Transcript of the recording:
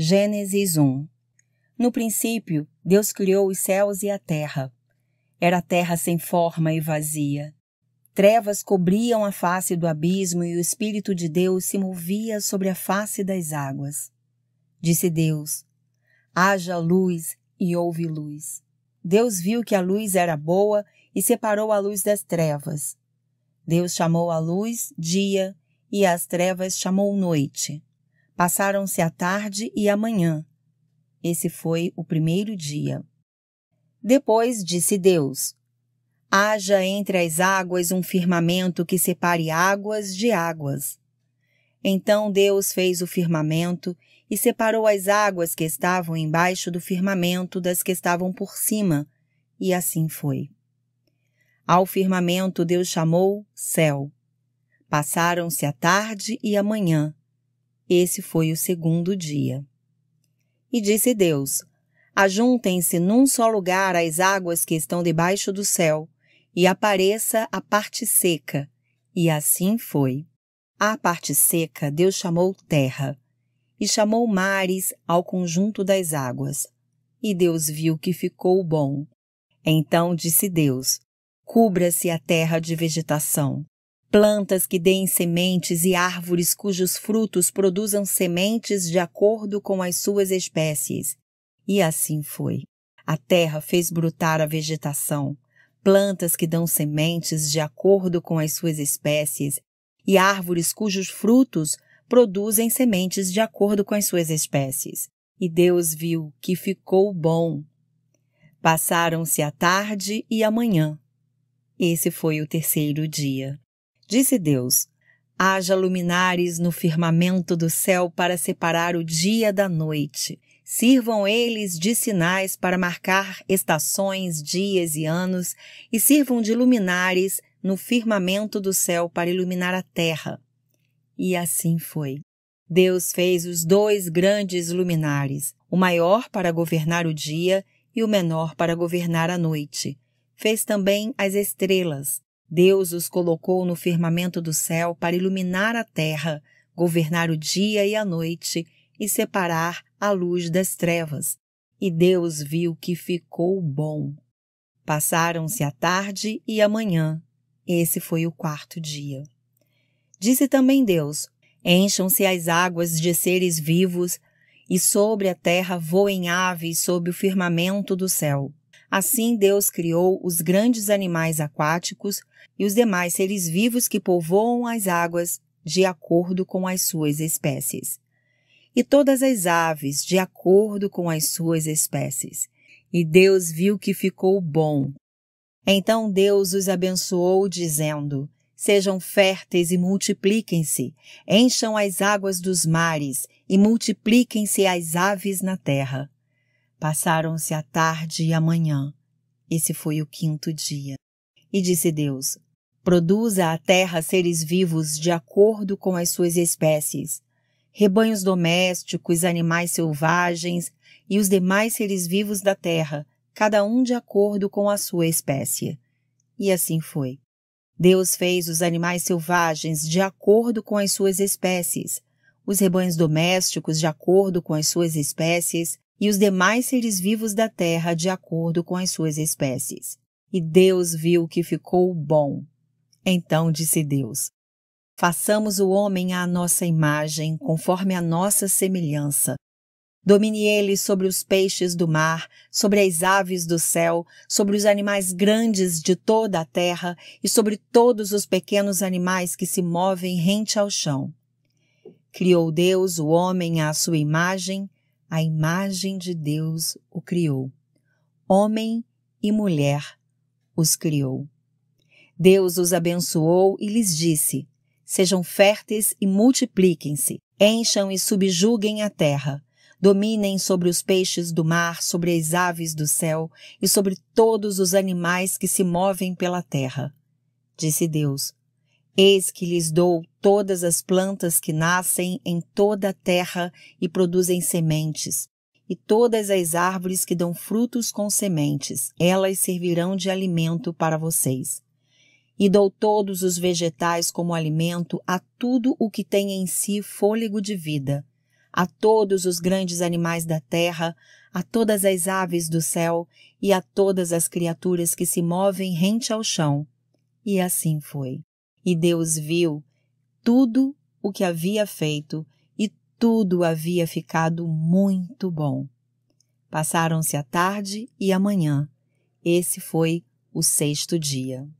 Gênesis 1 No princípio, Deus criou os céus e a terra. Era a terra sem forma e vazia. Trevas cobriam a face do abismo e o Espírito de Deus se movia sobre a face das águas. Disse Deus: Haja luz e houve luz. Deus viu que a luz era boa e separou a luz das trevas. Deus chamou a luz dia e as trevas chamou noite. Passaram-se a tarde e a manhã. Esse foi o primeiro dia. Depois disse Deus: Haja entre as águas um firmamento que separe águas de águas. Então Deus fez o firmamento e separou as águas que estavam embaixo do firmamento das que estavam por cima, e assim foi. Ao firmamento Deus chamou céu. Passaram-se a tarde e a manhã. Esse foi o segundo dia. E disse Deus: Ajuntem-se num só lugar as águas que estão debaixo do céu, e apareça a parte seca. E assim foi. a parte seca, Deus chamou terra, e chamou mares ao conjunto das águas. E Deus viu que ficou bom. Então disse Deus: Cubra-se a terra de vegetação, plantas que deem sementes e árvores cujos frutos produzam sementes de acordo com as suas espécies. E assim foi. A terra fez brotar a vegetação, plantas que dão sementes de acordo com as suas espécies, e árvores cujos frutos produzem sementes de acordo com as suas espécies. E Deus viu que ficou bom. Passaram-se a tarde e a manhã. Esse foi o terceiro dia. Disse Deus: Haja luminares no firmamento do céu para separar o dia da noite. Sirvam eles de sinais para marcar estações, dias e anos, e sirvam de luminares no firmamento do céu para iluminar a terra. E assim foi. Deus fez os dois grandes luminares, o maior para governar o dia e o menor para governar a noite. Fez também as estrelas. Deus os colocou no firmamento do céu para iluminar a terra, governar o dia e a noite e separar a luz das trevas. E Deus viu que ficou bom. Passaram-se a tarde e a manhã. Esse foi o quarto dia. Disse também Deus: Encham-se as águas de seres vivos, e sobre a terra voem aves sob o firmamento do céu. Assim Deus criou os grandes animais aquáticos e os demais seres vivos que povoam as águas de acordo com as suas espécies. E todas as aves de acordo com as suas espécies. E Deus viu que ficou bom. Então Deus os abençoou, dizendo: Sejam férteis e multipliquem-se, encham as águas dos mares e multipliquem-se as aves na terra. Passaram-se a tarde e a manhã. Esse foi o quinto dia. E disse Deus: Produza a terra seres vivos de acordo com as suas espécies, rebanhos domésticos, animais selvagens e os demais seres vivos da terra, cada um de acordo com a sua espécie. E assim foi. Deus fez os animais selvagens de acordo com as suas espécies, os rebanhos domésticos de acordo com as suas espécies, e os demais seres vivos da terra de acordo com as suas espécies. E Deus viu que ficou bom. Então disse Deus: Façamos o homem à nossa imagem, conforme a nossa semelhança. Domine ele sobre os peixes do mar, sobre as aves do céu, sobre os animais grandes de toda a terra e sobre todos os pequenos animais que se movem rente ao chão. Criou Deus o homem à sua imagem, a imagem de Deus o criou. Homem e mulher os criou. Deus os abençoou e lhes disse: Sejam férteis e multipliquem-se, encham e subjuguem a terra dominem sobre os peixes do mar, sobre as aves do céu e sobre todos os animais que se movem pela terra. Disse Deus: Eis que lhes dou todas as plantas que nascem em toda a terra e produzem sementes, e todas as árvores que dão frutos com sementes, elas servirão de alimento para vocês. E dou todos os vegetais como alimento a tudo o que tem em si fôlego de vida, a todos os grandes animais da terra, a todas as aves do céu e a todas as criaturas que se movem rente ao chão. E assim foi. E Deus viu tudo o que havia feito e tudo havia ficado muito bom. Passaram-se a tarde e a manhã. Esse foi o sexto dia.